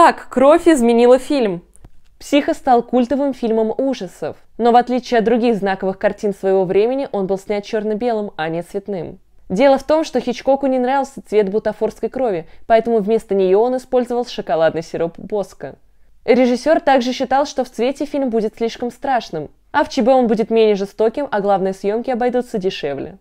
Как кровь изменила фильм? «Психо» стал культовым фильмом ужасов, но в отличие от других знаковых картин своего времени, он был снят черно-белым, а не цветным. Дело в том, что Хичкоку не нравился цвет бутафорской крови, поэтому вместо нее он использовал шоколадный сироп Боска. Режиссер также считал, что в цвете фильм будет слишком страшным, а в ЧБ он будет менее жестоким, а главные съемки обойдутся дешевле.